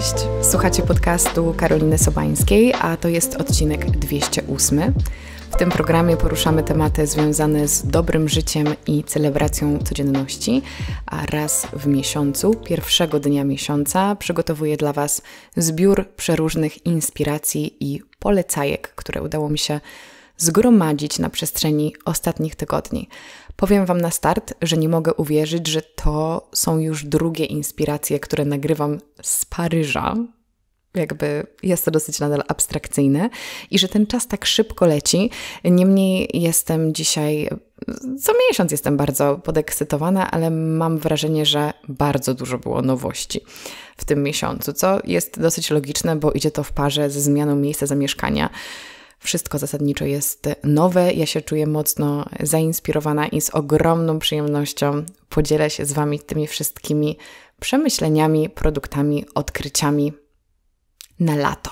Cześć. Słuchacie podcastu Karoliny Sobańskiej, a to jest odcinek 208. W tym programie poruszamy tematy związane z dobrym życiem i celebracją codzienności, a raz w miesiącu, pierwszego dnia miesiąca, przygotowuję dla Was zbiór przeróżnych inspiracji i polecajek, które udało mi się zgromadzić na przestrzeni ostatnich tygodni. Powiem Wam na start, że nie mogę uwierzyć, że to są już drugie inspiracje, które nagrywam z Paryża. Jakby jest to dosyć nadal abstrakcyjne i że ten czas tak szybko leci. Niemniej jestem dzisiaj, co miesiąc jestem bardzo podekscytowana, ale mam wrażenie, że bardzo dużo było nowości w tym miesiącu, co jest dosyć logiczne, bo idzie to w parze ze zmianą miejsca zamieszkania. Wszystko zasadniczo jest nowe. Ja się czuję mocno zainspirowana i z ogromną przyjemnością podzielę się z Wami tymi wszystkimi przemyśleniami, produktami, odkryciami na lato.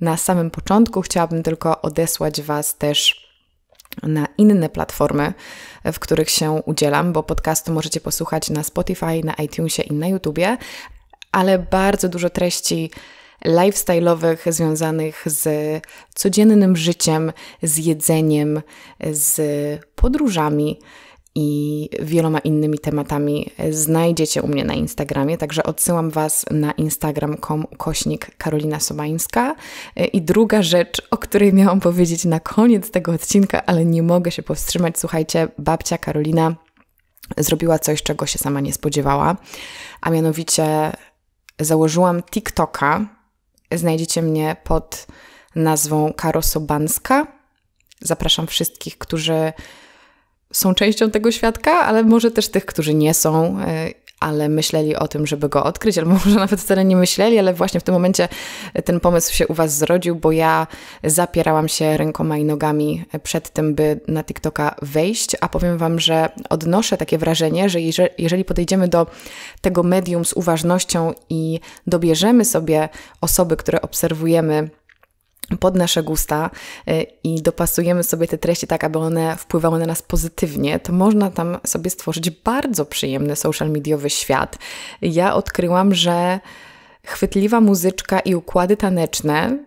Na samym początku chciałabym tylko odesłać Was też na inne platformy, w których się udzielam, bo podcastu możecie posłuchać na Spotify, na iTunesie i na YouTubie, ale bardzo dużo treści lifestyle'owych związanych z codziennym życiem, z jedzeniem, z podróżami i wieloma innymi tematami znajdziecie u mnie na Instagramie, także odsyłam Was na instagram.com kośnik Karolina Sobańska. I druga rzecz, o której miałam powiedzieć na koniec tego odcinka, ale nie mogę się powstrzymać, słuchajcie, babcia Karolina zrobiła coś, czego się sama nie spodziewała, a mianowicie założyłam TikToka, znajdziecie mnie pod nazwą Karosobanska. Zapraszam wszystkich, którzy są częścią tego świadka, ale może też tych, którzy nie są e, ale myśleli o tym, żeby go odkryć, albo może nawet wcale nie myśleli, ale właśnie w tym momencie ten pomysł się u Was zrodził, bo ja zapierałam się rękoma i nogami przed tym, by na TikToka wejść, a powiem Wam, że odnoszę takie wrażenie, że jeżeli podejdziemy do tego medium z uważnością i dobierzemy sobie osoby, które obserwujemy, pod nasze gusta y, i dopasujemy sobie te treści tak, aby one wpływały na nas pozytywnie, to można tam sobie stworzyć bardzo przyjemny social mediowy świat. Ja odkryłam, że chwytliwa muzyczka i układy taneczne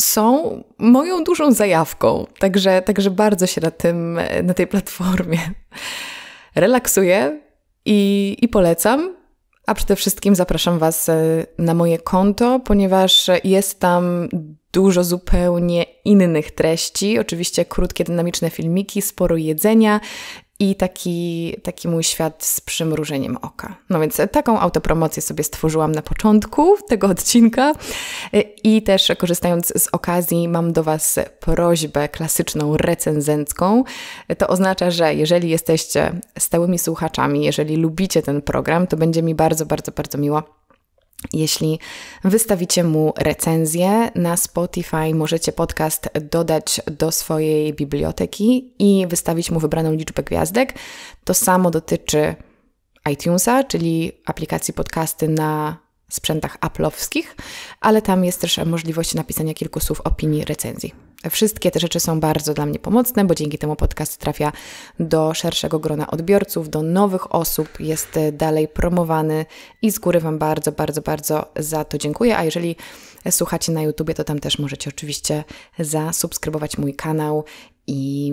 są moją dużą zajawką, także, także bardzo się na, tym, na tej platformie relaksuję i, i polecam. A przede wszystkim zapraszam Was y, na moje konto, ponieważ jest tam dużo zupełnie innych treści. Oczywiście krótkie, dynamiczne filmiki, sporo jedzenia i taki, taki mój świat z przymrużeniem oka. No więc taką autopromocję sobie stworzyłam na początku tego odcinka i też korzystając z okazji mam do Was prośbę klasyczną, recenzencką. To oznacza, że jeżeli jesteście stałymi słuchaczami, jeżeli lubicie ten program, to będzie mi bardzo, bardzo, bardzo miło jeśli wystawicie mu recenzję na Spotify, możecie podcast dodać do swojej biblioteki i wystawić mu wybraną liczbę gwiazdek. To samo dotyczy iTunesa, czyli aplikacji podcasty na sprzętach Apple'owskich, ale tam jest też możliwość napisania kilku słów opinii recenzji. Wszystkie te rzeczy są bardzo dla mnie pomocne, bo dzięki temu podcast trafia do szerszego grona odbiorców, do nowych osób, jest e, dalej promowany i z góry Wam bardzo, bardzo, bardzo za to dziękuję. A jeżeli słuchacie na YouTubie, to tam też możecie oczywiście zasubskrybować mój kanał i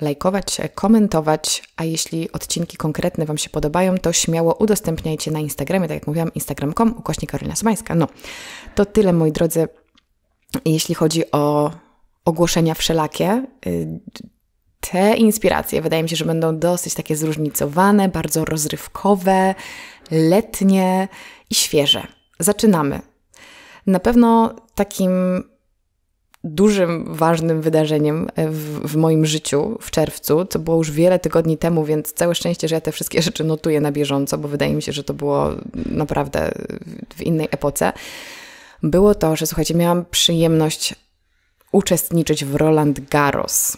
lajkować, komentować, a jeśli odcinki konkretne Wam się podobają, to śmiało udostępniajcie na Instagramie, tak jak mówiłam, instagram.com ukośnik Karolina No, to tyle moi drodzy jeśli chodzi o ogłoszenia wszelakie, y, te inspiracje wydaje mi się, że będą dosyć takie zróżnicowane, bardzo rozrywkowe, letnie i świeże. Zaczynamy. Na pewno takim dużym, ważnym wydarzeniem y, w, w, moim życiu w czerwcu. To było już wiele tygodni temu, więc całe szczęście, że ja te wszystkie rzeczy notuję na bieżąco, bo wydaje mi się, że to było naprawdę w innej epoce było to, że słuchajcie, miałam przyjemność uczestniczyć w Roland Garros.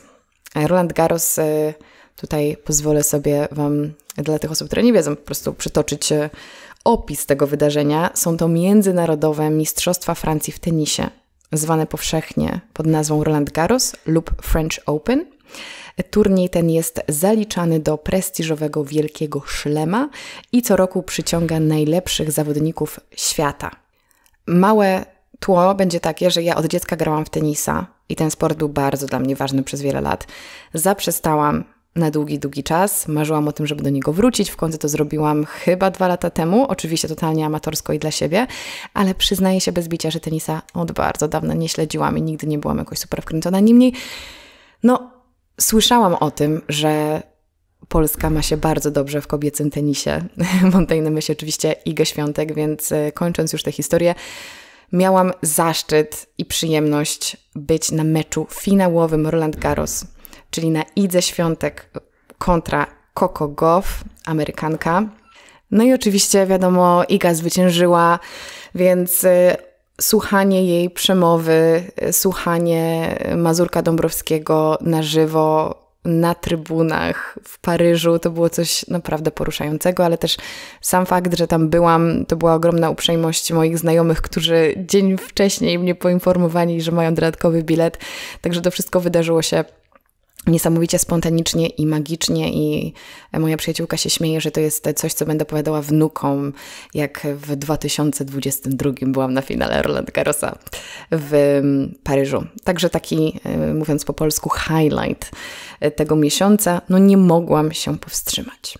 E, Roland Garros, e, tutaj pozwolę sobie Wam, dla tych osób, które nie wiedzą, po prostu przytoczyć e, opis tego wydarzenia. Są to międzynarodowe Mistrzostwa Francji w tenisie, zwane powszechnie pod nazwą Roland Garros lub French Open. Turniej ten jest zaliczany do prestiżowego Wielkiego Szlema i co roku przyciąga najlepszych zawodników świata małe tło będzie takie, że ja od dziecka grałam w tenisa i ten sport był bardzo dla mnie ważny przez wiele lat. Zaprzestałam na długi, długi czas. Marzyłam o tym, żeby do niego wrócić. W końcu to zrobiłam chyba dwa lata temu, oczywiście totalnie amatorsko i dla siebie, ale przyznaję się bez bicia, że tenisa od bardzo dawna nie śledziłam i nigdy nie byłam jakoś super wkręcona. Niemniej, no, słyszałam o tym, że Polska ma się bardzo dobrze w kobiecym tenisie. Mam na myśli oczywiście Igę Świątek, więc e, kończąc już tę historię, miałam zaszczyt i przyjemność być na meczu finałowym Roland Garros, czyli na Idze Świątek kontra Coco Goff, Amerykanka. No i oczywiście, wiadomo, Iga zwyciężyła, więc e, słuchanie jej przemowy, e, słuchanie Mazurka Dąbrowskiego na żywo na trybunach w Paryżu. To było coś naprawdę poruszającego, ale też sam fakt, że tam byłam, to była ogromna uprzejmość moich znajomych, którzy dzień wcześniej mnie poinformowali, że mają dodatkowy bilet. Także to wszystko wydarzyło się niesamowicie spontanicznie i magicznie i moja przyjaciółka się śmieje, że to jest coś, co będę opowiadała wnukom, jak w 2022 byłam na finale Roland Garrosa w mm, Paryżu. Także taki, y, mówiąc po polsku, highlight y, tego miesiąca. No nie mogłam się powstrzymać.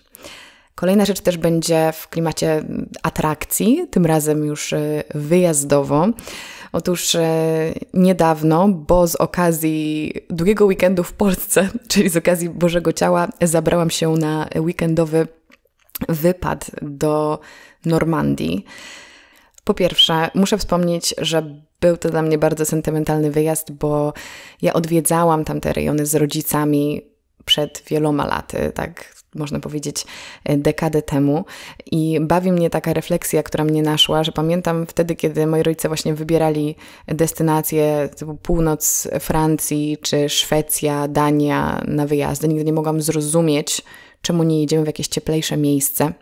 Kolejna rzecz też będzie w klimacie mm, atrakcji, tym razem już y, wyjazdowo. Otóż e, niedawno, bo z okazji długiego weekendu w Polsce, czyli z okazji Bożego Ciała, zabrałam się na weekendowy wypad do Normandii. Po pierwsze, muszę wspomnieć, że był to dla mnie bardzo sentymentalny wyjazd, bo ja odwiedzałam tamte rejony z rodzicami przed wieloma laty, tak można powiedzieć, e, dekadę temu. I bawi mnie taka refleksja, która mnie naszła, że pamiętam wtedy, kiedy moi rodzice właśnie wybierali destynacje typu północ Francji czy Szwecja, Dania na wyjazdy. Nigdy nie mogłam zrozumieć, czemu nie jedziemy w jakieś cieplejsze miejsce,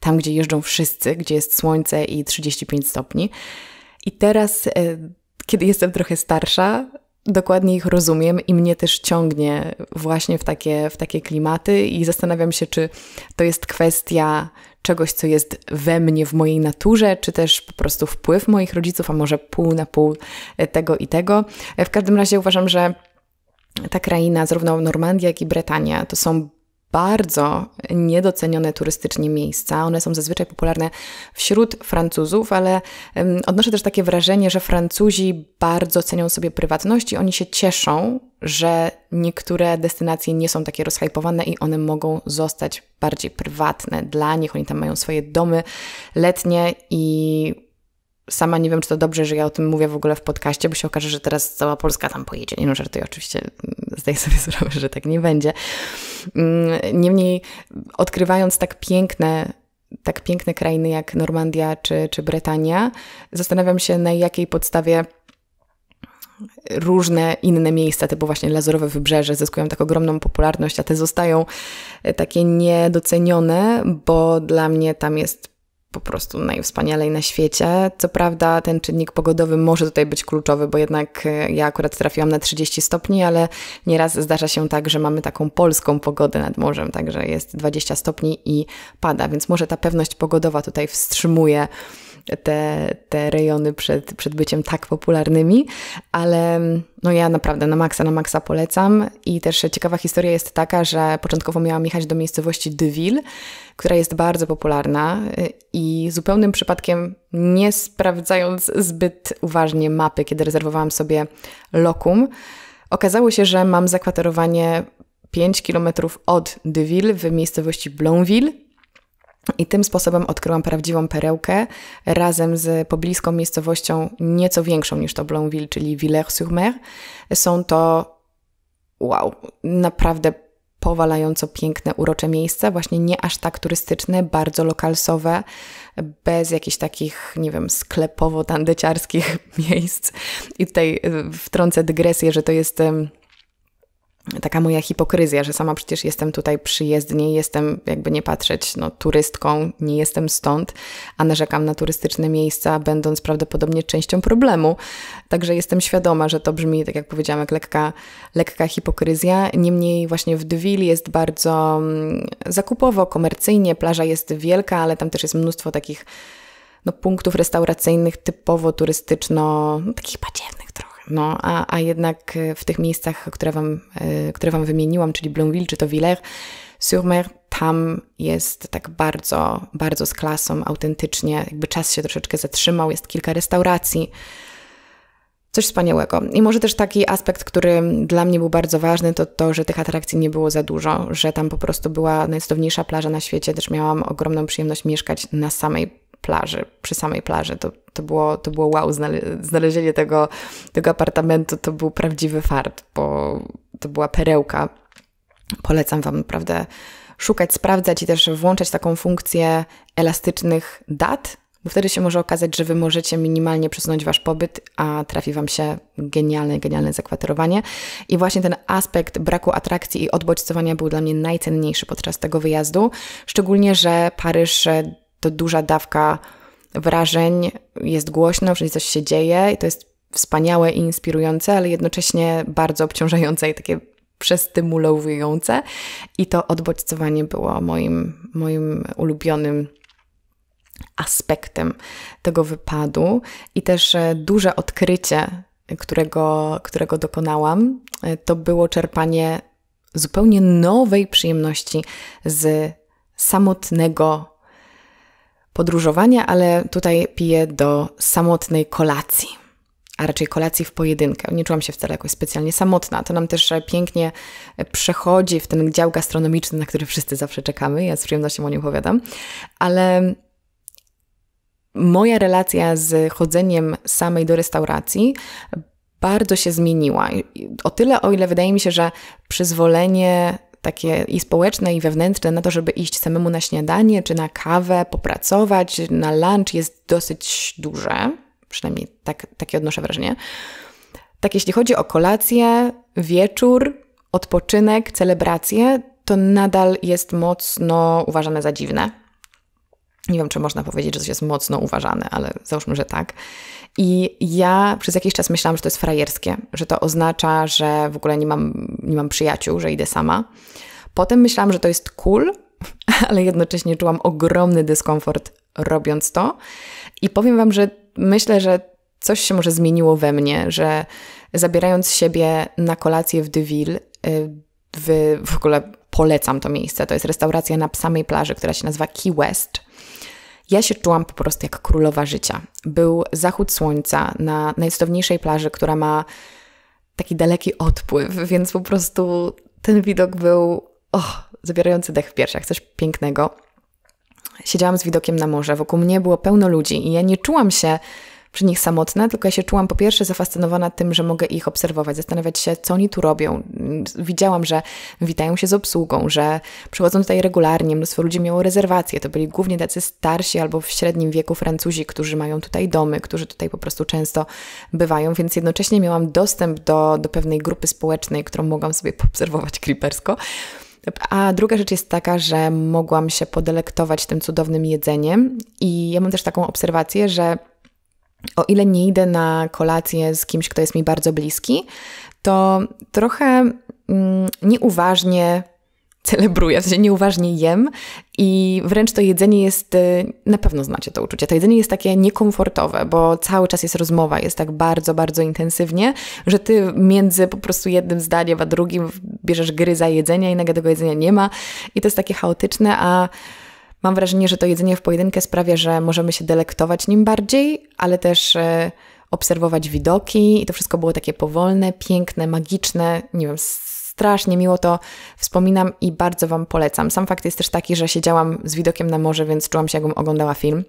tam gdzie jeżdżą wszyscy, gdzie jest słońce i 35 stopni. I teraz, e, kiedy jestem trochę starsza, dokładnie ich rozumiem i mnie też ciągnie właśnie w takie, w takie klimaty i zastanawiam się, czy to jest kwestia czegoś, co jest we mnie, w mojej naturze, czy też po prostu wpływ moich rodziców, a może pół na pół e, tego i tego. E, w każdym razie uważam, że ta kraina, zarówno Normandia, jak i Bretania, to są bardzo niedocenione turystycznie miejsca. One są zazwyczaj popularne wśród Francuzów, ale odnoszę też takie wrażenie, że Francuzi bardzo cenią sobie prywatność i oni się cieszą, że niektóre destynacje nie są takie rozhypowane i one mogą zostać bardziej prywatne dla nich. Oni tam mają swoje domy letnie i sama nie wiem, czy to dobrze, że ja o tym mówię w ogóle w podcaście, bo się okaże, że teraz cała Polska tam pojedzie. Nie no, żartuję oczywiście, mm, zdaję sobie sprawę, że tak nie będzie. Mm, niemniej odkrywając tak piękne tak piękne krainy jak Normandia czy, czy Bretania, zastanawiam się na jakiej podstawie różne inne miejsca, typu właśnie lazurowe wybrzeże, zyskują tak ogromną popularność, a te zostają e, takie niedocenione, bo dla mnie tam jest po prostu najwspanialej na świecie. Co prawda ten czynnik pogodowy może tutaj być kluczowy, bo jednak e, ja akurat trafiłam na 30 stopni, ale nieraz zdarza się tak, że mamy taką polską pogodę nad morzem, także jest 20 stopni i pada, więc może ta pewność pogodowa tutaj wstrzymuje te, te rejony przed, przed byciem tak popularnymi, ale mm, no ja naprawdę na maksa, na maksa polecam. I też ciekawa historia jest taka, że początkowo miałam jechać do miejscowości Deville, która jest bardzo popularna y, i zupełnym przypadkiem, nie sprawdzając zbyt uważnie mapy, kiedy rezerwowałam sobie lokum, okazało się, że mam zakwaterowanie 5 km od Deville w miejscowości Blonville, i tym sposobem odkryłam prawdziwą perełkę razem z pobliską miejscowością nieco większą niż to Blonville, czyli Villers-sur-Mer. Są to, wow, naprawdę powalająco piękne, urocze miejsca, właśnie nie aż tak turystyczne, bardzo lokalsowe, bez jakichś takich, nie wiem, sklepowo-tandeciarskich miejsc. I tutaj e, wtrącę dygresję, że to jest taka moja hipokryzja, że sama przecież jestem tutaj przyjezdnie, jestem jakby nie patrzeć no, turystką, nie jestem stąd, a narzekam na turystyczne miejsca, będąc prawdopodobnie częścią problemu. Także jestem świadoma, że to brzmi, tak jak powiedziałam, jak lekka, lekka hipokryzja. Niemniej właśnie w Dwil jest bardzo mm, zakupowo, komercyjnie, plaża jest wielka, ale tam też jest mnóstwo takich no, punktów restauracyjnych typowo turystyczno, no, takich badziewnych trochę no, a, a jednak e, w tych miejscach, które wam, e, które wam wymieniłam, czyli Blonville czy to Villers-sur-Mer, tam jest tak bardzo, bardzo z klasą, autentycznie, jakby czas się troszeczkę zatrzymał, jest kilka restauracji. Coś wspaniałego. I może też taki aspekt, który dla mnie był bardzo ważny, to to, że tych atrakcji nie było za dużo, że tam po prostu była najcudowniejsza plaża na świecie. Też miałam ogromną przyjemność mieszkać na samej plaży, przy samej plaży. To, to, było, to było wow, znalezienie tego, tego apartamentu to był prawdziwy fart, bo to była perełka. Polecam Wam naprawdę szukać, sprawdzać i też włączać taką funkcję elastycznych dat, bo wtedy się może okazać, że Wy możecie minimalnie przesunąć Wasz pobyt, a trafi Wam się genialne, genialne zakwaterowanie. I właśnie ten aspekt braku atrakcji i odbodźcowania był dla mnie najcenniejszy podczas tego wyjazdu, szczególnie, że Paryż e, to duża dawka wrażeń, jest głośno, wszędzie coś się dzieje i to jest wspaniałe i inspirujące, ale jednocześnie bardzo obciążające i takie przestymulowujące. I to odbodźcowanie było moim, moim ulubionym aspektem tego wypadu i też e, duże odkrycie, którego, którego dokonałam, e, to było czerpanie zupełnie nowej przyjemności z samotnego podróżowania, ale tutaj piję do samotnej kolacji, a raczej kolacji w pojedynkę. Nie czułam się wcale jakoś specjalnie samotna. To nam też e, pięknie e, przechodzi w ten dział gastronomiczny, na który wszyscy zawsze czekamy. Ja z przyjemnością o nim opowiadam, ale moja relacja z chodzeniem samej do restauracji bardzo się zmieniła. O tyle, o ile wydaje mi się, że przyzwolenie takie i społeczne, i wewnętrzne na to, żeby iść samemu na śniadanie czy na kawę, popracować, na lunch jest dosyć duże. Przynajmniej tak, takie odnoszę wrażenie. Tak, jeśli chodzi o kolację, wieczór, odpoczynek, celebrację, to nadal jest mocno uważane za dziwne. Nie wiem, czy można powiedzieć, że coś jest mocno uważane, ale załóżmy, że tak. I ja przez jakiś czas myślałam, że to jest frajerskie, że to oznacza, że w ogóle nie mam, nie mam przyjaciół, że idę sama. Potem myślałam, że to jest cool, ale jednocześnie czułam ogromny dyskomfort robiąc to. I powiem Wam, że myślę, że coś się może zmieniło we mnie, że zabierając siebie na kolację w Deville, y, w, w ogóle polecam to miejsce. To jest restauracja na samej plaży, która się nazywa Key West. Ja się czułam po prostu jak królowa życia. Był zachód słońca na najcudowniejszej plaży, która ma taki daleki odpływ, więc po prostu ten widok był oh, zabierający dech w piersiach, coś pięknego. Siedziałam z widokiem na morze, wokół mnie było pełno ludzi i ja nie czułam się przy nich samotna, tylko ja się czułam po pierwsze zafascynowana tym, że mogę ich obserwować, zastanawiać się, co oni tu robią. Widziałam, że witają się z obsługą, że przychodzą tutaj regularnie, mnóstwo ludzi miało rezerwacje. To byli głównie tacy starsi albo w średnim wieku Francuzi, którzy mają tutaj domy, którzy tutaj po prostu często bywają, więc jednocześnie miałam dostęp do, do pewnej grupy społecznej, którą mogłam sobie obserwować creepersko. A druga rzecz jest taka, że mogłam się podelektować tym cudownym jedzeniem i ja mam też taką obserwację, że o ile nie idę na kolację z kimś, kto jest mi bardzo bliski, to trochę mm, nieuważnie celebruję, w sensie nieuważnie jem i wręcz to jedzenie jest, y, na pewno znacie to uczucie, to jedzenie jest takie niekomfortowe, bo cały czas jest rozmowa, jest tak bardzo, bardzo intensywnie, że ty między po prostu jednym zdaniem a drugim bierzesz gry za jedzenia i nagle tego jedzenia nie ma i to jest takie chaotyczne, a Mam wrażenie, że to jedzenie w pojedynkę sprawia, że możemy się delektować nim bardziej, ale też e, obserwować widoki i to wszystko było takie powolne, piękne, magiczne, nie wiem, strasznie miło to wspominam i bardzo Wam polecam. Sam fakt jest też taki, że siedziałam z widokiem na morze, więc czułam się jakbym oglądała film.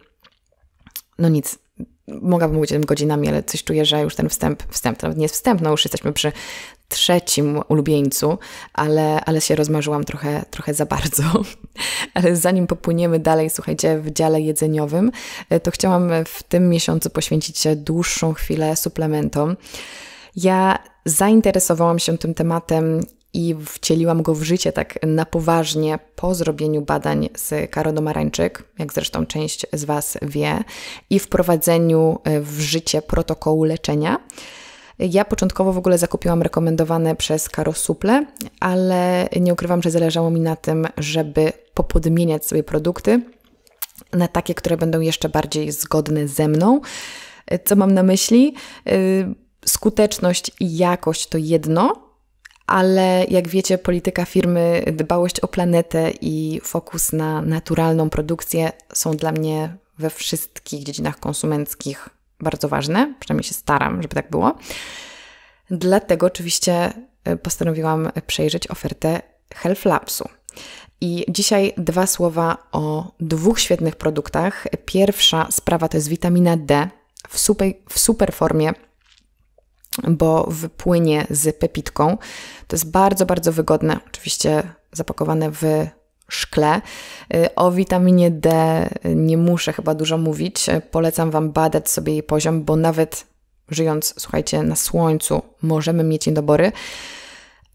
No nic, mogłabym być tym godzinami, ale coś czuję, że już ten wstęp, wstęp, to nawet nie jest wstęp, no już jesteśmy przy trzecim ulubieńcu, ale, ale się rozmarzyłam trochę, trochę za bardzo. Ale zanim popłyniemy dalej, słuchajcie, w dziale jedzeniowym, e, to chciałam w tym miesiącu poświęcić dłuższą chwilę suplementom. Ja zainteresowałam się tym tematem i wcieliłam go w życie tak na poważnie po zrobieniu badań z Karo jak zresztą część z Was wie, i wprowadzeniu e, w życie protokołu leczenia. Ja początkowo w ogóle zakupiłam rekomendowane przez Karo suple, ale nie ukrywam, że zależało mi na tym, żeby popodmieniać sobie produkty na takie, które będą jeszcze bardziej zgodne ze mną. E, co mam na myśli? E, skuteczność i jakość to jedno, ale jak wiecie, polityka firmy, dbałość o planetę i fokus na naturalną produkcję są dla mnie we wszystkich dziedzinach konsumenckich bardzo ważne. Przynajmniej się staram, żeby tak było. Dlatego oczywiście e, postanowiłam przejrzeć ofertę Health Labsu. I dzisiaj dwa słowa o dwóch świetnych produktach. Pierwsza sprawa to jest witamina D w super, w super formie bo wypłynie z pepitką. To jest bardzo, bardzo wygodne, oczywiście zapakowane w szkle. Y, o witaminie D nie muszę chyba dużo mówić. Y, polecam Wam badać sobie jej poziom, bo nawet żyjąc, słuchajcie, na słońcu możemy mieć niedobory.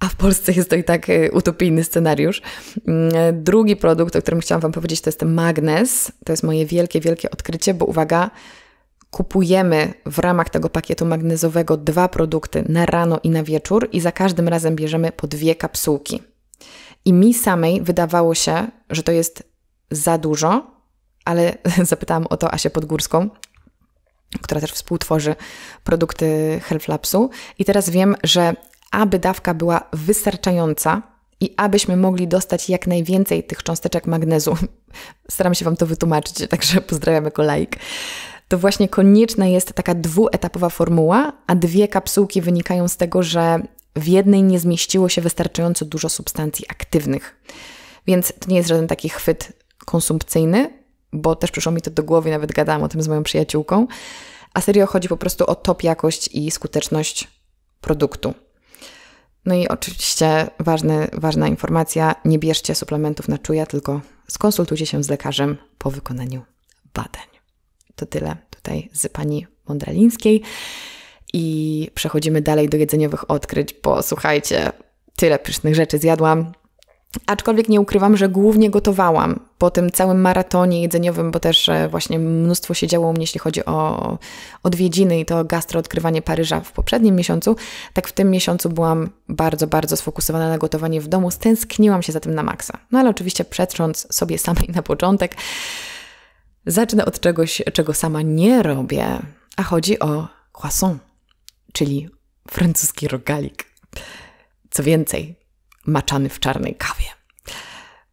A w Polsce jest to i tak y, utopijny scenariusz. Mm, drugi produkt, o którym chciałam Wam powiedzieć, to jest ten magnes. To jest moje wielkie, wielkie odkrycie, bo uwaga, kupujemy w ramach tego pakietu magnezowego dwa produkty na rano i na wieczór i za każdym razem bierzemy po dwie kapsułki. I mi samej wydawało się, że to jest za dużo, ale zapytałam o to Asię Podgórską, która też współtworzy produkty Health Labsu i teraz wiem, że aby dawka była wystarczająca i abyśmy mogli dostać jak najwięcej tych cząsteczek magnezu. Staram się Wam to wytłumaczyć, także pozdrawiam jako like to właśnie konieczna jest taka dwuetapowa formuła, a dwie kapsułki wynikają z tego, że w jednej nie zmieściło się wystarczająco dużo substancji aktywnych. Więc to nie jest żaden taki chwyt konsumpcyjny, bo też przyszło mi to do głowy, nawet gadałam o tym z moją przyjaciółką. A serio chodzi po prostu o top jakość i skuteczność produktu. No i oczywiście ważny, ważna informacja, nie bierzcie suplementów na czuja, tylko skonsultujcie się z lekarzem po wykonaniu badań. To tyle tutaj z pani Mądralińskiej. I przechodzimy dalej do jedzeniowych odkryć, bo słuchajcie, tyle pysznych rzeczy zjadłam. Aczkolwiek nie ukrywam, że głównie gotowałam po tym całym maratonie jedzeniowym, bo też e, właśnie mnóstwo się działo u mnie, jeśli chodzi o odwiedziny i to gastro odkrywanie Paryża w poprzednim miesiącu. Tak w tym miesiącu byłam bardzo, bardzo sfokusowana na gotowanie w domu. Stęskniłam się za tym na maksa. No ale oczywiście przetrząc sobie samej na początek, Zacznę od czegoś, czego sama nie robię, a chodzi o croissant, czyli francuski rogalik. Co więcej, maczany w czarnej kawie.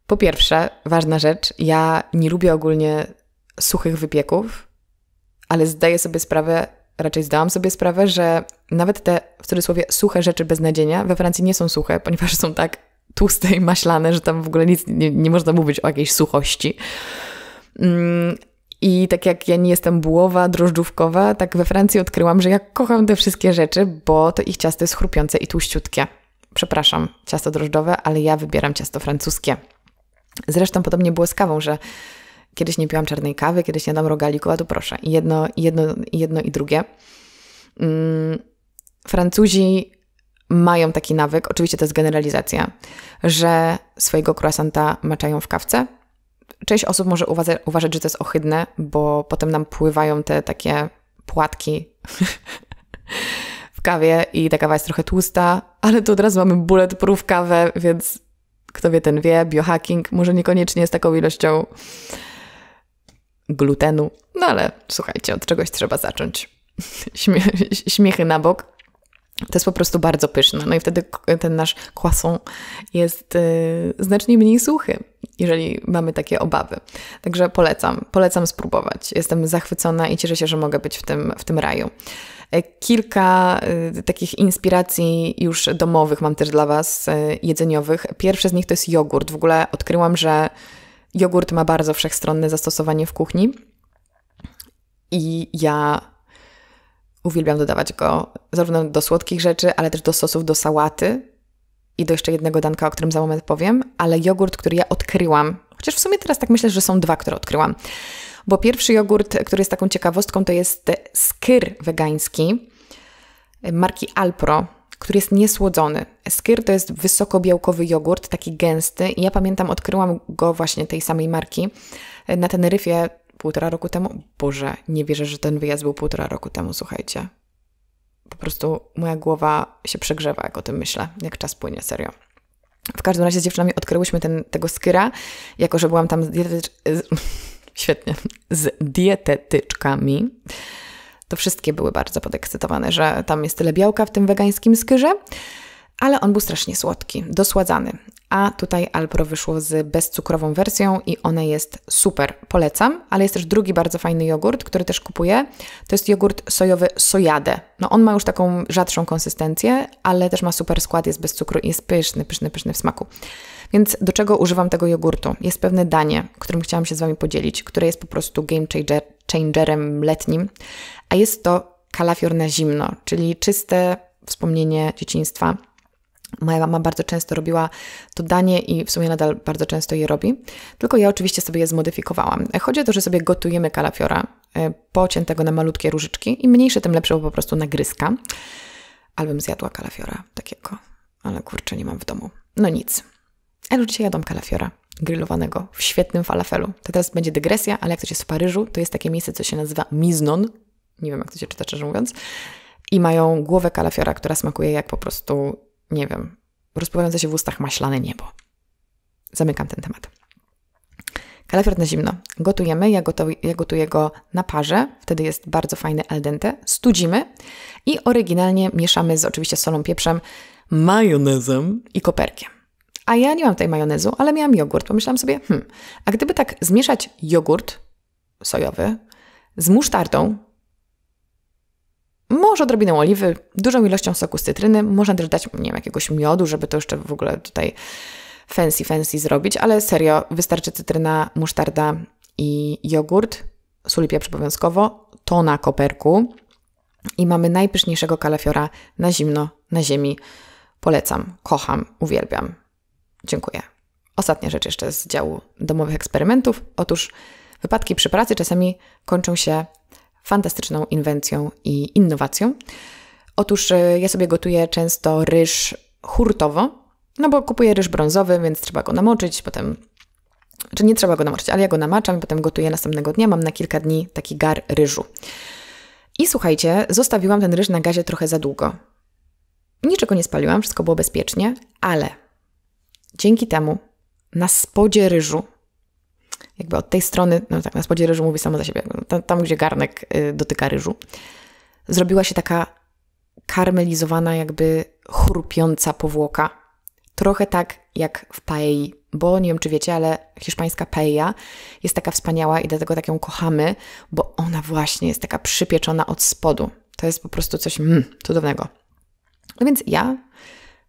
Po pierwsze, ważna rzecz, ja nie lubię ogólnie suchych wypieków, ale zdaję sobie sprawę, raczej zdałam sobie sprawę, że nawet te w cudzysłowie suche rzeczy bez nadzienia we Francji nie są suche, ponieważ są tak tłuste i maślane, że tam w ogóle nic nie, nie można mówić o jakiejś suchości. Mm, I tak jak ja nie jestem bułowa, drożdżówkowa, tak we Francji odkryłam, że ja kocham te wszystkie rzeczy, bo to ich ciasto jest chrupiące i tłuściutkie. Przepraszam, ciasto drożdżowe, ale ja wybieram ciasto francuskie. Zresztą podobnie było z kawą, że kiedyś nie piłam czarnej kawy, kiedyś nie dam rogaliku, a tu proszę. Jedno, jedno, jedno i drugie. Mm, Francuzi mają taki nawyk, oczywiście to jest generalizacja, że swojego croissanta maczają w kawce, część osób może uważać, uważać, że to jest ohydne, bo potem nam pływają te takie płatki w kawie i ta kawa jest trochę tłusta, ale tu od razu mamy bulletproof kawę, więc kto wie, ten wie. Biohacking może niekoniecznie jest taką ilością glutenu, no ale słuchajcie, od czegoś trzeba zacząć. śmiechy na bok. To jest po prostu bardzo pyszne. No i wtedy ten nasz croissant jest y, znacznie mniej suchy, jeżeli mamy takie obawy. Także polecam, polecam spróbować. Jestem zachwycona i cieszę się, że mogę być w tym, w tym raju. E, kilka y, takich inspiracji już domowych mam też dla Was, y, jedzeniowych. Pierwszy z nich to jest jogurt. W ogóle odkryłam, że jogurt ma bardzo wszechstronne zastosowanie w kuchni. I ja Uwielbiam dodawać go zarówno do słodkich rzeczy, ale też do sosów, do sałaty i do jeszcze jednego danka, o którym za moment powiem, ale jogurt, który ja odkryłam, chociaż w sumie teraz tak myślę, że są dwa, które odkryłam. Bo pierwszy jogurt, który jest taką ciekawostką, to jest skyr wegański marki Alpro, który jest niesłodzony. Skyr to jest wysokobiałkowy jogurt, taki gęsty i ja pamiętam, odkryłam go właśnie tej samej marki na Teneryfie półtora roku temu? Boże, nie wierzę, że ten wyjazd był półtora roku temu, słuchajcie. Po prostu moja głowa się przegrzewa, jak o tym myślę, jak czas płynie, serio. W każdym razie z dziewczynami odkryłyśmy ten, tego skyra, jako że byłam tam z, dietetycz... z... Świetnie. z dietetyczkami to wszystkie były bardzo podekscytowane, że tam jest tyle białka w tym wegańskim skyrze, ale on był strasznie słodki, dosładzany a tutaj Alpro wyszło z bezcukrową wersją i ona jest super, polecam. Ale jest też drugi bardzo fajny jogurt, który też kupuję. To jest jogurt sojowy Sojadę. No on ma już taką rzadszą konsystencję, ale też ma super skład, jest bez cukru i jest pyszny, pyszny, pyszny w smaku. Więc do czego używam tego jogurtu? Jest pewne danie, którym chciałam się z Wami podzielić, które jest po prostu game changer, changerem letnim, a jest to kalafior na zimno, czyli czyste wspomnienie dzieciństwa – Moja mama bardzo często robiła to danie i w sumie nadal bardzo często je robi, tylko ja oczywiście sobie je zmodyfikowałam. Chodzi o to, że sobie gotujemy kalafiora e, pociętego na malutkie różyczki i mniejsze tym lepsze, bo po prostu nagryzka. Albym zjadła kalafiora takiego, ale kurczę, nie mam w domu. No nic. Ale dzisiaj jadam kalafiora grillowanego w świetnym falafelu. To teraz będzie dygresja, ale jak ktoś jest w Paryżu, to jest takie miejsce, co się nazywa Miznon. Nie wiem, jak to się czyta, szczerze mówiąc. I mają głowę kalafiora, która smakuje jak po prostu nie wiem, rozpływające się w ustach maślane niebo. Zamykam ten temat. Kalafior na zimno. Gotujemy, ja, gotu, ja gotuję go na parze, wtedy jest bardzo fajny al dente. Studzimy i oryginalnie mieszamy z oczywiście solą, pieprzem, majonezem i koperkiem. A ja nie mam tutaj majonezu, ale miałam jogurt. Pomyślałam sobie, hmm, a gdyby tak zmieszać jogurt sojowy z musztardą, może odrobinę oliwy, dużą ilością soku z cytryny, można też dać, nie wiem, jakiegoś miodu, żeby to jeszcze w ogóle tutaj fancy, fancy zrobić, ale serio, wystarczy cytryna, musztarda i jogurt, sól i pieprz obowiązkowo, to na koperku i mamy najpyszniejszego kalafiora na zimno, na ziemi. Polecam, kocham, uwielbiam. Dziękuję. Ostatnia rzecz jeszcze z działu domowych eksperymentów. Otóż wypadki przy pracy czasami kończą się fantastyczną inwencją i innowacją. Otóż e, ja sobie gotuję często ryż hurtowo, no bo kupuję ryż brązowy, więc trzeba go namoczyć, potem czy nie trzeba go namoczyć, ale ja go namaczam i potem gotuję następnego dnia. Mam na kilka dni taki gar ryżu. I słuchajcie, zostawiłam ten ryż na gazie trochę za długo. Niczego nie spaliłam, wszystko było bezpiecznie, ale dzięki temu na spodzie ryżu jakby od tej strony, no tak na spodzie ryżu mówi samo za siebie, tam, tam gdzie garnek y, dotyka ryżu, zrobiła się taka karmelizowana, jakby chrupiąca powłoka. Trochę tak jak w paei, bo nie wiem czy wiecie, ale hiszpańska paella jest taka wspaniała i dlatego tak ją kochamy, bo ona właśnie jest taka przypieczona od spodu. To jest po prostu coś mm, cudownego. No więc ja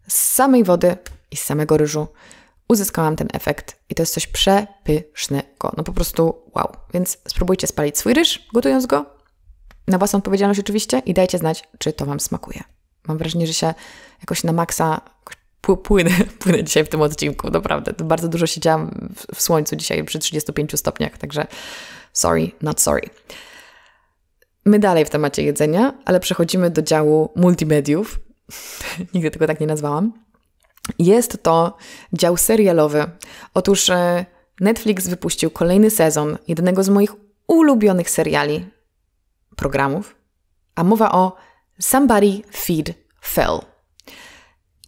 z samej wody i z samego ryżu uzyskałam ten efekt i to jest coś przepysznego. No po prostu wow. Więc spróbujcie spalić swój ryż, gotując go, na własną odpowiedzialność oczywiście i dajcie znać, czy to Wam smakuje. Mam wrażenie, że się jakoś na maksa płynę, płynę dzisiaj w tym odcinku, naprawdę. Bardzo dużo siedziałam w, w słońcu dzisiaj przy 35 stopniach, także sorry, not sorry. My dalej w temacie jedzenia, ale przechodzimy do działu multimediów. Nigdy tego tak nie nazwałam jest to dział serialowy. Otóż e, Netflix wypuścił kolejny sezon jednego z moich ulubionych seriali, programów, a mowa o Somebody Feed Fell.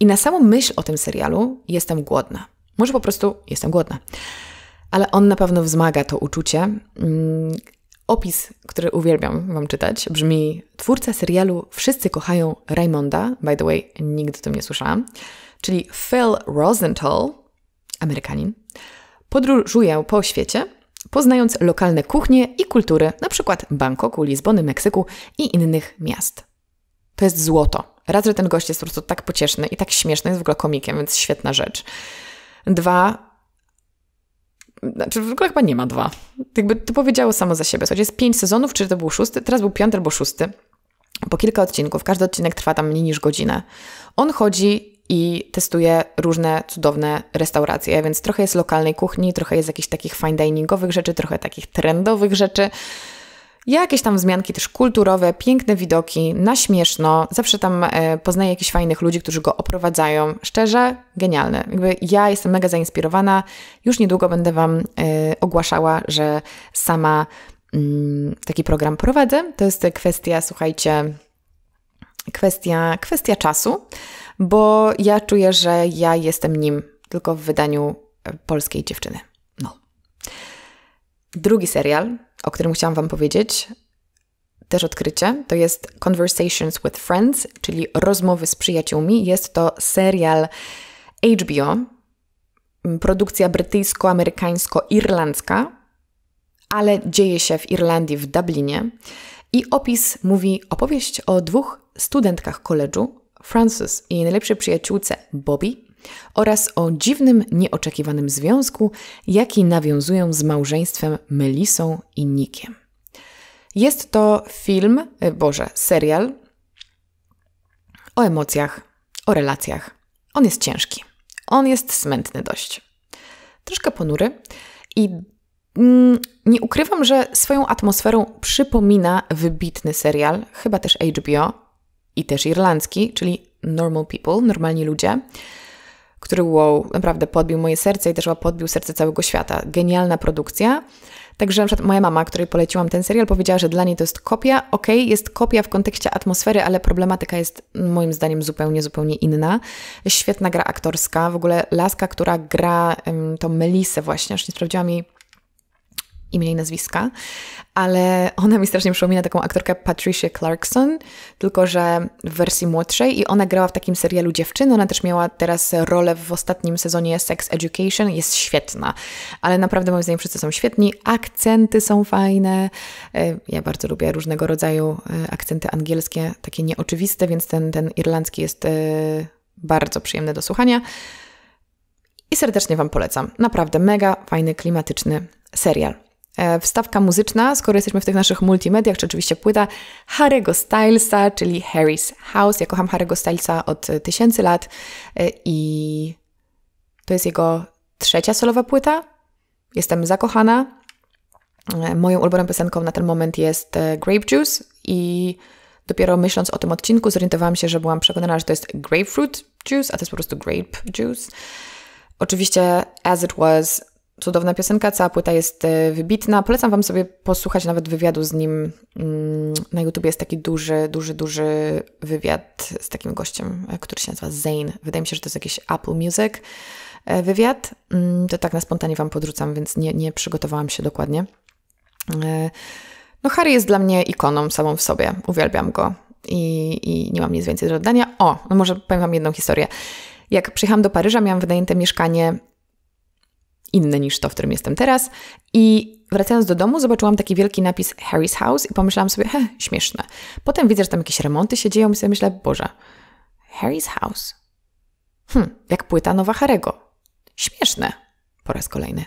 I na samą myśl o tym serialu jestem głodna. Może po prostu jestem głodna. Ale on na pewno wzmaga to uczucie. Mm, opis, który uwielbiam Wam czytać, brzmi: Twórca serialu Wszyscy kochają Raymonda. By the way, nigdy o tym nie słyszałam czyli Phil Rosenthal, Amerykanin, podróżuje po świecie, poznając lokalne kuchnie i kultury, na przykład Bangkoku, Lizbony, Meksyku i innych miast. To jest złoto. Raz, że ten gość jest po prostu tak pocieszny i tak śmieszny, jest w ogóle komikiem, więc świetna rzecz. Dwa, znaczy w ogóle chyba nie ma dwa. Jakby to powiedziało samo za siebie. Słuchajcie, jest pięć sezonów, czy to był szósty? Teraz był piąty albo szósty. Po kilka odcinków, każdy odcinek trwa tam mniej niż godzinę. On chodzi i testuję różne cudowne restauracje, więc trochę jest lokalnej kuchni, trochę jest jakichś takich fine diningowych rzeczy, trochę takich trendowych rzeczy. Jakieś tam wzmianki też kulturowe, piękne widoki, na śmieszno. Zawsze tam e, poznaję jakichś fajnych ludzi, którzy go oprowadzają. Szczerze, genialne. Jakby ja jestem mega zainspirowana. Już niedługo będę Wam e, ogłaszała, że sama mm, taki program prowadzę. To jest kwestia, słuchajcie, kwestia, kwestia czasu bo ja czuję, że ja jestem nim, tylko w wydaniu e, polskiej dziewczyny. No. Drugi serial, o którym chciałam Wam powiedzieć, też odkrycie, to jest Conversations with Friends, czyli Rozmowy z przyjaciółmi. Jest to serial HBO, produkcja brytyjsko-amerykańsko-irlandzka, ale dzieje się w Irlandii, w Dublinie. I opis mówi opowieść o dwóch studentkach koledżu, Francis i jej najlepszej przyjaciółce Bobby oraz o dziwnym, nieoczekiwanym związku, jaki nawiązują z małżeństwem Melisą i Nickiem. Jest to film, e, boże, serial o emocjach, o relacjach. On jest ciężki. On jest smętny dość. Troszkę ponury i mm, nie ukrywam, że swoją atmosferą przypomina wybitny serial, chyba też HBO, i też irlandzki, czyli Normal People, normalni ludzie, który wow, naprawdę podbił moje serce i też podbił serce całego świata. Genialna produkcja. Także na przykład moja mama, której poleciłam ten serial, powiedziała, że dla niej to jest kopia. Okej, okay, jest kopia w kontekście atmosfery, ale problematyka jest moim zdaniem zupełnie, zupełnie inna. Świetna gra aktorska, w ogóle laska, która gra um, tą Melisę właśnie, już nie sprawdziłam jej imienia i nazwiska, ale ona mi strasznie przypomina taką aktorkę Patricia Clarkson, tylko że w wersji młodszej i ona grała w takim serialu Dziewczyny, ona też miała teraz rolę w ostatnim sezonie Sex Education, jest świetna, ale naprawdę moim zdaniem wszyscy są świetni, akcenty są fajne, e, ja bardzo lubię różnego rodzaju e, akcenty angielskie, takie nieoczywiste, więc ten, ten irlandzki jest e, bardzo przyjemny do słuchania. I serdecznie Wam polecam. Naprawdę mega fajny, klimatyczny serial. E, wstawka muzyczna, skoro jesteśmy w tych naszych multimediach, czy oczywiście płyta Harry'ego Stylesa, czyli Harry's House. Ja kocham Harry'ego Stylesa od e, tysięcy lat e, i to jest jego trzecia solowa płyta. Jestem zakochana. Moją ulubioną piosenką na ten moment jest Grape Juice i dopiero myśląc o tym odcinku zorientowałam się, że byłam przekonana, że to jest Grapefruit Juice, a to jest po prostu Grape Juice. Oczywiście As It Was cudowna piosenka, cała płyta jest e, wybitna. Polecam Wam sobie posłuchać nawet wywiadu z nim. Mm, na YouTube jest taki duży, duży, duży wywiad z takim gościem, e, który się nazywa Zane. Wydaje mi się, że to jest jakiś Apple Music e, wywiad. Mm, to tak na spontanie Wam podrzucam, więc nie, nie przygotowałam się dokładnie. No Harry jest dla mnie ikoną samą w sobie. Uwielbiam go i, i nie mam nic więcej do dodania. O, no może powiem Wam jedną historię. Jak przyjechałam do Paryża, miałam wynajęte mieszkanie inny niż to, w którym jestem teraz. I wracając do domu, zobaczyłam taki wielki napis Harry's House i pomyślałam sobie, he, śmieszne. Potem widzę, że tam jakieś remonty się dzieją i sobie myślę, Boże, Harry's House. Hm, jak płyta nowa Harego. Śmieszne. Po raz kolejny.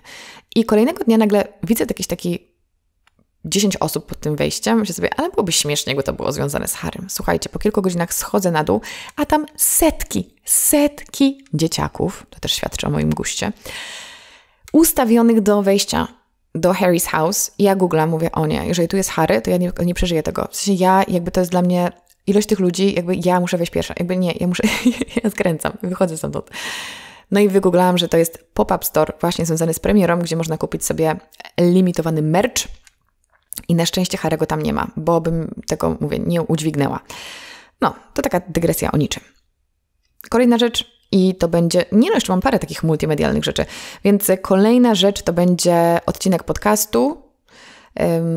I kolejnego dnia nagle widzę jakiś taki 10 osób pod tym wejściem. Myślę sobie, ale byłoby śmiesznie, gdyby to było związane z Harrym. Słuchajcie, po kilku godzinach schodzę na dół, a tam setki, setki dzieciaków, to też świadczy o moim guście, ustawionych do wejścia do Harry's House i ja googlam, mówię, o nie, jeżeli tu jest Harry, to ja nie, nie przeżyję tego. W sensie ja, jakby to jest dla mnie ilość tych ludzi, jakby ja muszę wejść pierwsza. Jakby nie, ja muszę, ja skręcam, wychodzę stamtąd. No i wygooglałam, że to jest pop-up store właśnie związany z premierą, gdzie można kupić sobie limitowany merch i na szczęście Harego tam nie ma, bo bym tego, mówię, nie udźwignęła. No, to taka dygresja o niczym. Kolejna rzecz, i to będzie, nie no, jeszcze mam parę takich multimedialnych rzeczy. Więc kolejna rzecz to będzie odcinek podcastu,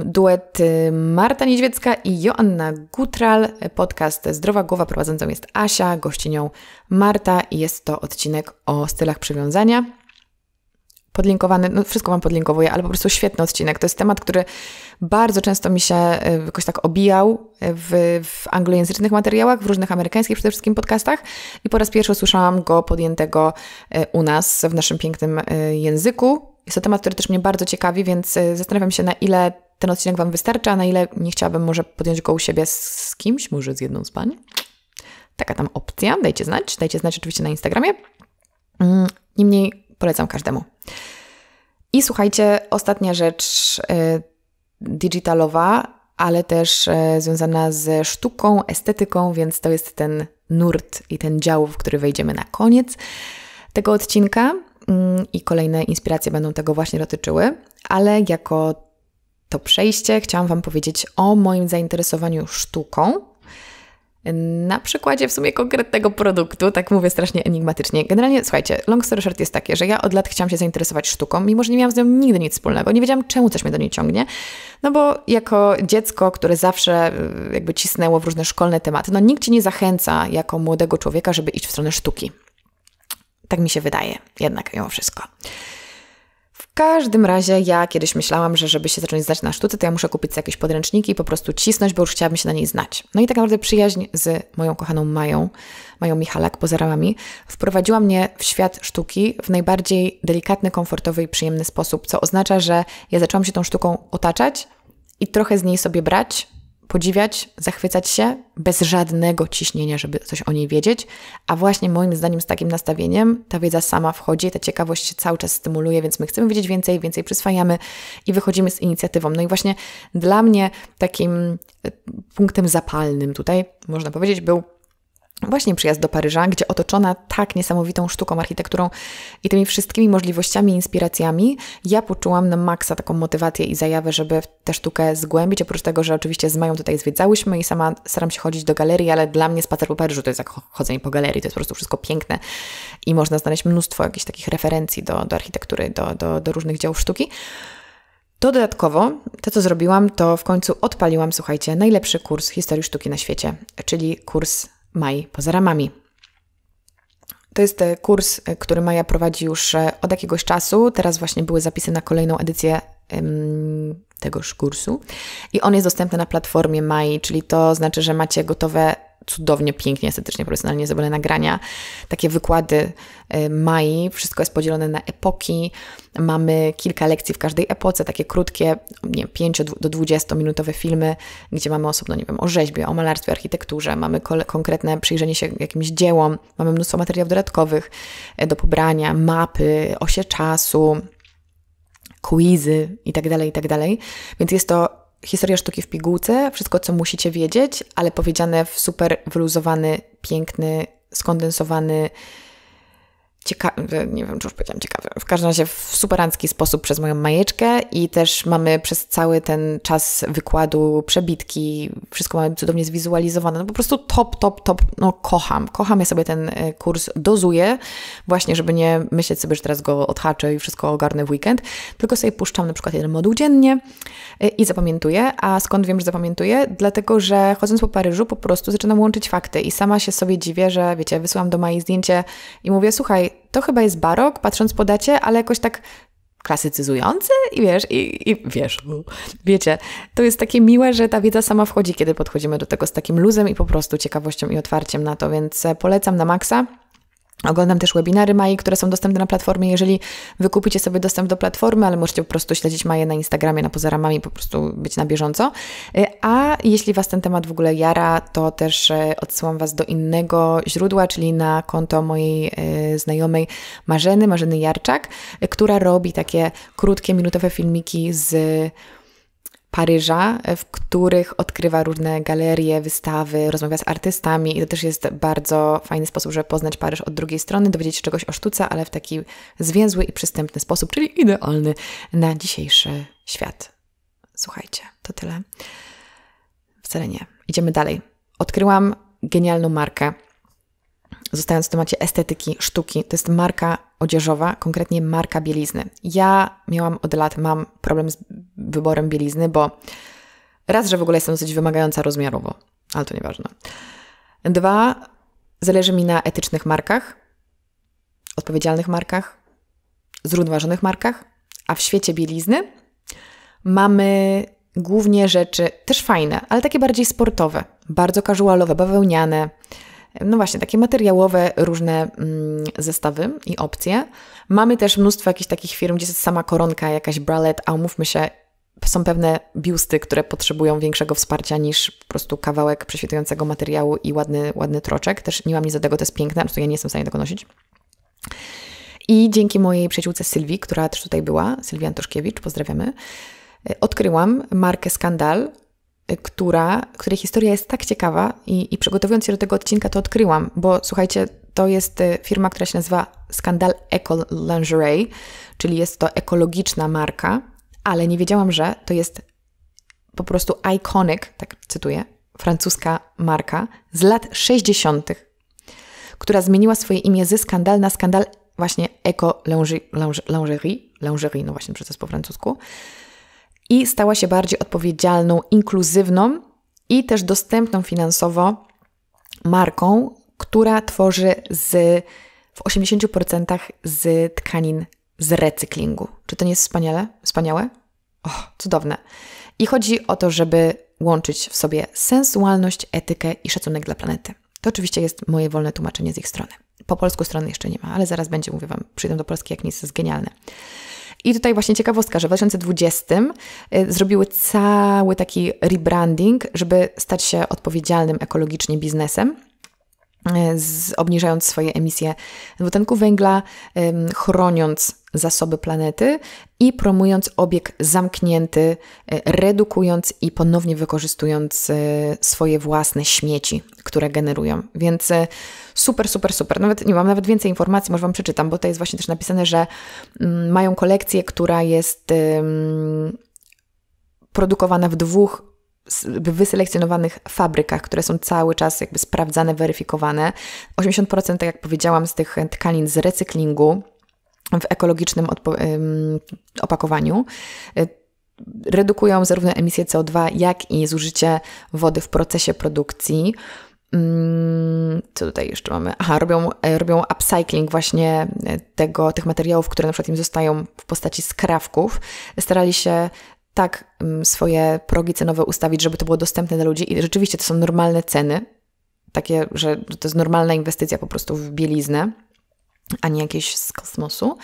duet y, Marta Niedźwiecka i Joanna Gutral. Podcast Zdrowa Głowa prowadzącą jest Asia, gościnią Marta i jest to odcinek o stylach przywiązania podlinkowany, no wszystko Wam podlinkowuję, ale po prostu świetny odcinek. To jest temat, który bardzo często mi się e, jakoś tak obijał e, w, w anglojęzycznych materiałach, w różnych amerykańskich przede wszystkim podcastach i po raz pierwszy usłyszałam go podjętego e, u nas w naszym pięknym języku. Jest to temat, który też mnie bardzo ciekawi, więc zastanawiam się na ile ten odcinek Wam wystarcza, a na ile nie chciałabym może podjąć go u siebie z kimś, może z jedną z pań. Taka tam opcja, dajcie znać, dajcie znać oczywiście na Instagramie. Mm, niemniej polecam każdemu. I słuchajcie, ostatnia rzecz y, digitalowa, ale też y, związana ze sztuką, estetyką, więc to jest ten nurt i ten dział, w który wejdziemy na koniec tego odcinka. Mm, I kolejne inspiracje będą tego właśnie dotyczyły, ale jako to przejście chciałam Wam powiedzieć o moim zainteresowaniu sztuką na przykładzie w sumie konkretnego produktu, tak mówię strasznie enigmatycznie. Generalnie, słuchajcie, long story short jest takie, że ja od lat chciałam się zainteresować sztuką, mimo że nie miałam z nią nigdy nic wspólnego. Nie wiedziałam, czemu coś mnie do niej ciągnie. No bo jako dziecko, które zawsze y, jakby cisnęło w różne szkolne tematy, no nikt ci nie zachęca jako młodego człowieka, żeby iść w stronę sztuki. Tak mi się wydaje, jednak mimo wszystko. W każdym razie ja kiedyś myślałam, że żeby się zacząć znać na sztuce, to ja muszę kupić jakieś podręczniki i po prostu cisnąć, bo już chciałabym się na niej znać. No i tak naprawdę przyjaźń z moją kochaną Mają, Mają Michalak poza ramami, wprowadziła mnie w świat sztuki w najbardziej delikatny, komfortowy i przyjemny sposób, co oznacza, że ja zaczęłam się tą sztuką otaczać i trochę z niej sobie brać, podziwiać, zachwycać się bez żadnego ciśnienia, żeby coś o niej wiedzieć, a właśnie moim zdaniem z takim nastawieniem ta wiedza sama wchodzi, ta ciekawość się cały czas stymuluje, więc my chcemy wiedzieć więcej, więcej przyswajamy i wychodzimy z inicjatywą. No i właśnie dla mnie takim e, punktem zapalnym tutaj, można powiedzieć, był właśnie przyjazd do Paryża, gdzie otoczona tak niesamowitą sztuką, architekturą i tymi wszystkimi możliwościami, inspiracjami, ja poczułam na maksa taką motywację i zajawę, żeby tę sztukę zgłębić. Oprócz tego, że oczywiście z Mają tutaj zwiedzałyśmy i sama staram się chodzić do galerii, ale dla mnie spacer po Paryżu to jest jak chodzenie po galerii, to jest po prostu wszystko piękne i można znaleźć mnóstwo jakichś takich referencji do, do architektury, do, do, do różnych działów sztuki. To dodatkowo, to co zrobiłam, to w końcu odpaliłam, słuchajcie, najlepszy kurs historii sztuki na świecie, czyli kurs Maj poza ramami. To jest e, kurs, e, który Maja prowadzi już e, od jakiegoś czasu. Teraz właśnie były zapisy na kolejną edycję tegoż kursu i on jest dostępny na platformie Mai, czyli to znaczy, że macie gotowe cudownie, pięknie, estetycznie, profesjonalnie zrobione nagrania, takie wykłady y, Mai, wszystko jest podzielone na epoki, mamy kilka lekcji w każdej epoce, takie krótkie, nie wiem, 5 do 20 minutowe filmy, gdzie mamy osobno, nie wiem, o rzeźbie, o malarstwie, architekturze, mamy konkretne przyjrzenie się jakimś dziełom, mamy mnóstwo materiałów dodatkowych e, do pobrania, mapy, osie czasu, quizy itd., tak itd., tak więc jest to Historia sztuki w pigułce, wszystko co musicie wiedzieć, ale powiedziane w super wyluzowany, piękny, skondensowany, ciekawy, e, nie wiem czy już powiedziałam ciekawy, w każdym razie w superancki sposób przez moją majeczkę i też mamy przez cały ten czas wykładu przebitki, wszystko mamy cudownie zwizualizowane, no po prostu top, top, top, no kocham, kocham, ja sobie ten e, kurs dozuję, właśnie żeby nie myśleć sobie, że teraz go odhaczę i wszystko ogarnę w weekend, tylko sobie puszczam na przykład jeden moduł dziennie e, i zapamiętuję, a skąd wiem, że zapamiętuję? Dlatego, że chodząc po Paryżu po prostu zaczynam łączyć fakty i sama się sobie dziwię, że wiecie, wysyłam do Mai zdjęcie i mówię, słuchaj, to chyba jest barok, patrząc po dacie, ale jakoś tak klasycyzujący i wiesz, i, i wiesz, wiecie, to jest takie miłe, że ta wiedza sama wchodzi, kiedy podchodzimy do tego z takim luzem i po prostu ciekawością i otwarciem na to, więc e, polecam na maksa. Oglądam też webinary Maji, które są dostępne na platformie. Jeżeli wykupicie sobie dostęp do platformy, ale możecie po prostu śledzić Maję na Instagramie, na pozaramami, po prostu być na bieżąco. Y, a jeśli Was ten temat w ogóle jara, to też y, odsyłam Was do innego źródła, czyli na konto mojej y, znajomej Marzeny, Marzeny Jarczak, która robi takie krótkie, minutowe filmiki z Paryża, w których odkrywa różne galerie, wystawy, rozmawia z artystami i to też jest bardzo fajny sposób, żeby poznać Paryż od drugiej strony, dowiedzieć się czegoś o sztuce, ale w taki zwięzły i przystępny sposób, czyli idealny na dzisiejszy świat. Słuchajcie, to tyle. Wcale nie. Idziemy dalej. Odkryłam genialną markę zostając w temacie estetyki, sztuki, to jest marka odzieżowa, konkretnie marka bielizny. Ja miałam od lat, mam problem z wyborem bielizny, bo raz, że w ogóle jestem dosyć wymagająca rozmiarowo, ale to nieważne. Dwa, zależy mi na etycznych markach, odpowiedzialnych markach, zrównoważonych markach, a w świecie bielizny mamy głównie rzeczy też fajne, ale takie bardziej sportowe, bardzo casualowe, bawełniane, no właśnie, takie materiałowe różne mm, zestawy i opcje. Mamy też mnóstwo jakichś takich firm, gdzie jest sama koronka, jakaś bralet, a umówmy się, są pewne biusty, które potrzebują większego wsparcia niż po prostu kawałek prześwitującego materiału i ładny, ładny troczek. Też nie mam nic do tego, to jest piękne, po ja nie jestem w stanie tego nosić. I dzięki mojej przyjaciółce Sylwii, która też tutaj była, Sylwia Antoszkiewicz, pozdrawiamy, odkryłam markę Skandal, Y, która, której historia jest tak ciekawa i, i przygotowując się do tego odcinka to odkryłam, bo słuchajcie, to jest y, firma, która się nazywa Skandal Eco Lingerie, czyli jest to ekologiczna marka, ale nie wiedziałam, że to jest po prostu iconic, tak cytuję, francuska marka z lat 60., która zmieniła swoje imię ze skandal na skandal właśnie Eco Lingerie, lingerie, lingerie no właśnie przez to jest po francusku, i stała się bardziej odpowiedzialną, inkluzywną i też dostępną finansowo marką, która tworzy z, w 80% z tkanin z recyklingu. Czy to nie jest wspaniale? wspaniałe? Och, cudowne. I chodzi o to, żeby łączyć w sobie sensualność, etykę i szacunek dla planety. To oczywiście jest moje wolne tłumaczenie z ich strony. Po polsku strony jeszcze nie ma, ale zaraz będzie, mówię Wam, przyjdę do Polski, jak nic, jest genialne. I tutaj właśnie ciekawostka, że w 2020 y, zrobiły cały taki rebranding, żeby stać się odpowiedzialnym ekologicznie biznesem. E, z, obniżając swoje emisje dwutlenku węgla, chroniąc zasoby planety i promując obieg zamknięty, e, redukując i ponownie wykorzystując e, swoje własne śmieci, które generują. Więc super, super, super. Nawet nie mam nawet więcej informacji, może Wam przeczytam, bo to jest właśnie też napisane, że mm, mają kolekcję, która jest produkowana w dwóch w wyselekcjonowanych fabrykach, które są cały czas jakby sprawdzane, weryfikowane. 80%, tak jak powiedziałam, z tych tkanin z recyklingu w ekologicznym opakowaniu y, redukują zarówno emisję CO2, jak i zużycie wody w procesie produkcji. Mm, co tutaj jeszcze mamy? Aha, robią, e, robią upcycling właśnie e, tego, tych materiałów, które na przykład im zostają w postaci skrawków. Starali się tak mm, swoje progi cenowe ustawić, żeby to było dostępne dla ludzi i rzeczywiście to są normalne ceny, takie, że to jest normalna inwestycja po prostu w bieliznę, a nie jakieś z kosmosu.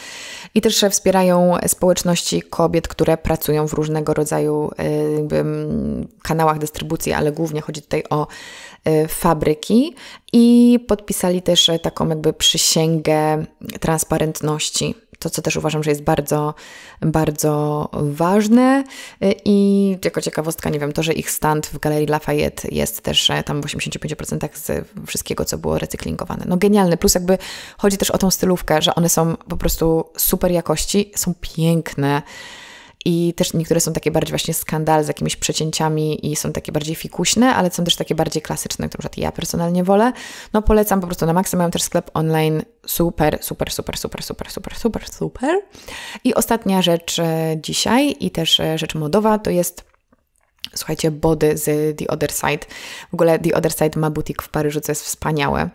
I też wspierają społeczności kobiet, które pracują w różnego rodzaju e, mm, kanałach dystrybucji, ale głównie chodzi tutaj o e, fabryki i podpisali też e, taką jakby przysięgę transparentności. To, co też uważam, że jest bardzo, bardzo ważne. E, I jako ciekawostka, nie wiem, to, że ich stand w Galerii Lafayette jest też e, tam w 85% z wszystkiego, co było recyklingowane. No genialny. Plus jakby chodzi też o tą stylówkę, że one są po prostu super jakości, są piękne. I też niektóre są takie bardziej właśnie skandal z jakimiś przecięciami i są takie bardziej fikuśne, ale są też takie bardziej klasyczne, które ja personalnie wolę. No polecam po prostu na maksa. Mam też sklep online super, super, super, super, super, super, super, super. I ostatnia rzecz e, dzisiaj i też e, rzecz modowa to jest Słuchajcie, body z The Other Side. W ogóle The Other Side ma butik w Paryżu, co jest wspaniałe.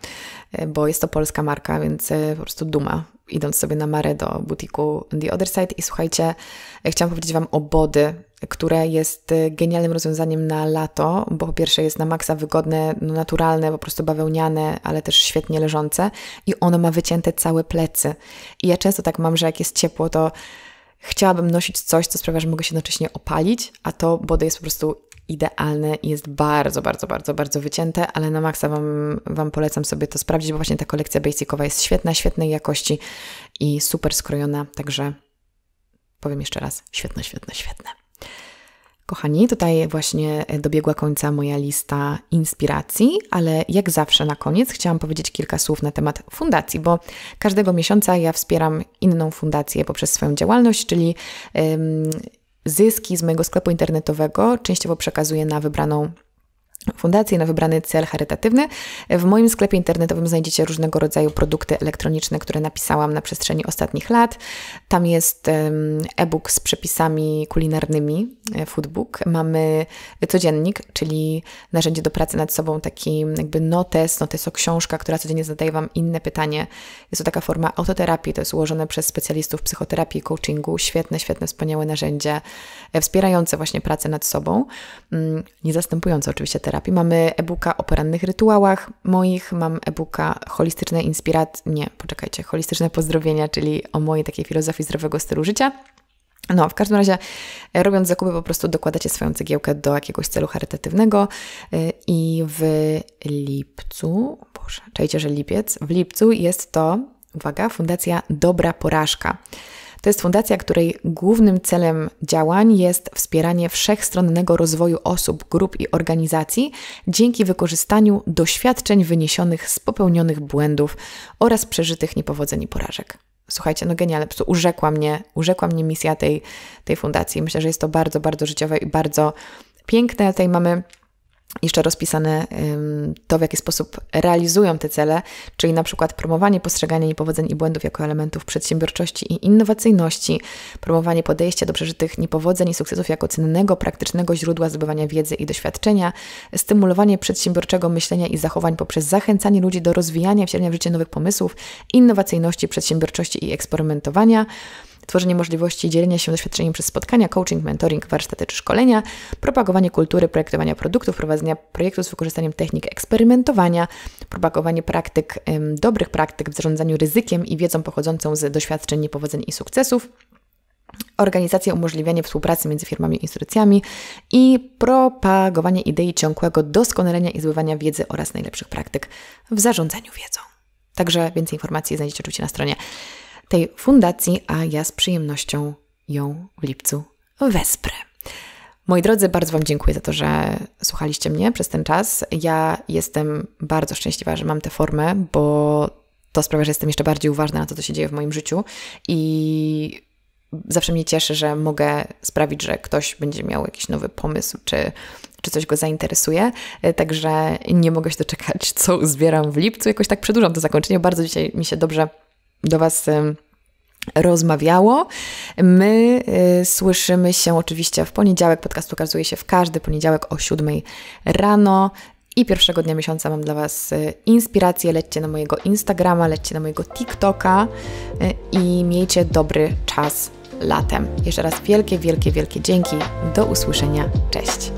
E, bo jest to polska marka, więc e, po prostu duma, idąc sobie na Mare do butiku The Other Side. I słuchajcie, e, chciałam powiedzieć Wam o body, które jest genialnym rozwiązaniem na lato, bo po pierwsze jest na maksa wygodne, no, naturalne, po prostu bawełniane, ale też świetnie leżące i ono ma wycięte całe plecy. I ja często tak mam, że jak jest ciepło, to chciałabym nosić coś, co sprawia, że mogę się jednocześnie opalić, a to body jest po prostu idealne jest bardzo, bardzo, bardzo, bardzo wycięte, ale na maksa Wam, wam polecam sobie to sprawdzić, bo właśnie ta kolekcja basicowa jest świetna, świetnej jakości i super skrojona, także powiem jeszcze raz, świetne, świetne, świetne. Kochani, tutaj właśnie dobiegła końca moja lista inspiracji, ale jak zawsze na koniec chciałam powiedzieć kilka słów na temat fundacji, bo każdego miesiąca ja wspieram inną fundację poprzez swoją działalność, czyli Zyski z mojego sklepu internetowego częściowo przekazuję na wybraną fundację na wybrany cel charytatywny. W moim sklepie internetowym znajdziecie różnego rodzaju produkty elektroniczne, które napisałam na przestrzeni ostatnich lat. Tam jest e-book z przepisami kulinarnymi, e, foodbook. Mamy codziennik, czyli narzędzie do pracy nad sobą, taki jakby notes, notes o książka, która codziennie zadaje Wam inne pytanie. Jest to taka forma autoterapii, to jest ułożone przez specjalistów psychoterapii coachingu. Świetne, świetne, wspaniałe narzędzie, e, wspierające właśnie pracę nad sobą, mm, nie zastępujące oczywiście terapii, terapii. Mamy e-booka o porannych rytuałach moich, mam e-booka holistyczne inspiracje, nie, poczekajcie, holistyczne pozdrowienia, czyli o mojej takiej filozofii zdrowego stylu życia. No, w każdym razie, e, robiąc zakupy, po prostu dokładacie swoją cegiełkę do jakiegoś celu charytatywnego e, i w lipcu, boże, czajcie, że lipiec, w lipcu jest to, uwaga, Fundacja Dobra Porażka. To jest fundacja, której głównym celem działań jest wspieranie wszechstronnego rozwoju osób, grup i organizacji dzięki wykorzystaniu doświadczeń wyniesionych z popełnionych błędów oraz przeżytych niepowodzeń i porażek. Słuchajcie, no genialne, po prostu urzekła mnie, urzekła mnie misja tej, tej fundacji. Myślę, że jest to bardzo, bardzo życiowe i bardzo piękne. Tutaj mamy jeszcze rozpisane to, w jaki sposób realizują te cele, czyli na przykład promowanie postrzegania niepowodzeń i błędów jako elementów przedsiębiorczości i innowacyjności, promowanie podejścia do przeżytych niepowodzeń i sukcesów jako cennego, praktycznego źródła zdobywania wiedzy i doświadczenia, stymulowanie przedsiębiorczego myślenia i zachowań poprzez zachęcanie ludzi do rozwijania, wcielenia w życie nowych pomysłów, innowacyjności, przedsiębiorczości i eksperymentowania, tworzenie możliwości dzielenia się doświadczeniem przez spotkania, coaching, mentoring, warsztaty czy szkolenia, propagowanie kultury projektowania produktów, prowadzenia projektów z wykorzystaniem technik eksperymentowania, propagowanie praktyk, dobrych praktyk w zarządzaniu ryzykiem i wiedzą pochodzącą z doświadczeń niepowodzeń i sukcesów organizacja umożliwianie współpracy między firmami i instytucjami i propagowanie idei ciągłego doskonalenia i zbywania wiedzy oraz najlepszych praktyk w zarządzaniu wiedzą. Także więcej informacji znajdziecie oczywiście na stronie tej fundacji, a ja z przyjemnością ją w lipcu wesprę. Moi drodzy, bardzo Wam dziękuję za to, że słuchaliście mnie przez ten czas. Ja jestem bardzo szczęśliwa, że mam tę formę, bo to sprawia, że jestem jeszcze bardziej uważna na to, co się dzieje w moim życiu i zawsze mnie cieszy, że mogę sprawić, że ktoś będzie miał jakiś nowy pomysł czy, czy coś go zainteresuje. Także nie mogę się doczekać, co zbieram w lipcu. Jakoś tak przedłużam to zakończenie. Bardzo dzisiaj mi się dobrze do Was rozmawiało. My y, słyszymy się oczywiście w poniedziałek. Podcast ukazuje się w każdy poniedziałek o 7 rano. I pierwszego dnia miesiąca mam dla Was y, inspiracje. Lećcie na mojego Instagrama, lećcie na mojego TikToka y, i miejcie dobry czas latem. Jeszcze raz wielkie, wielkie, wielkie dzięki. Do usłyszenia. Cześć.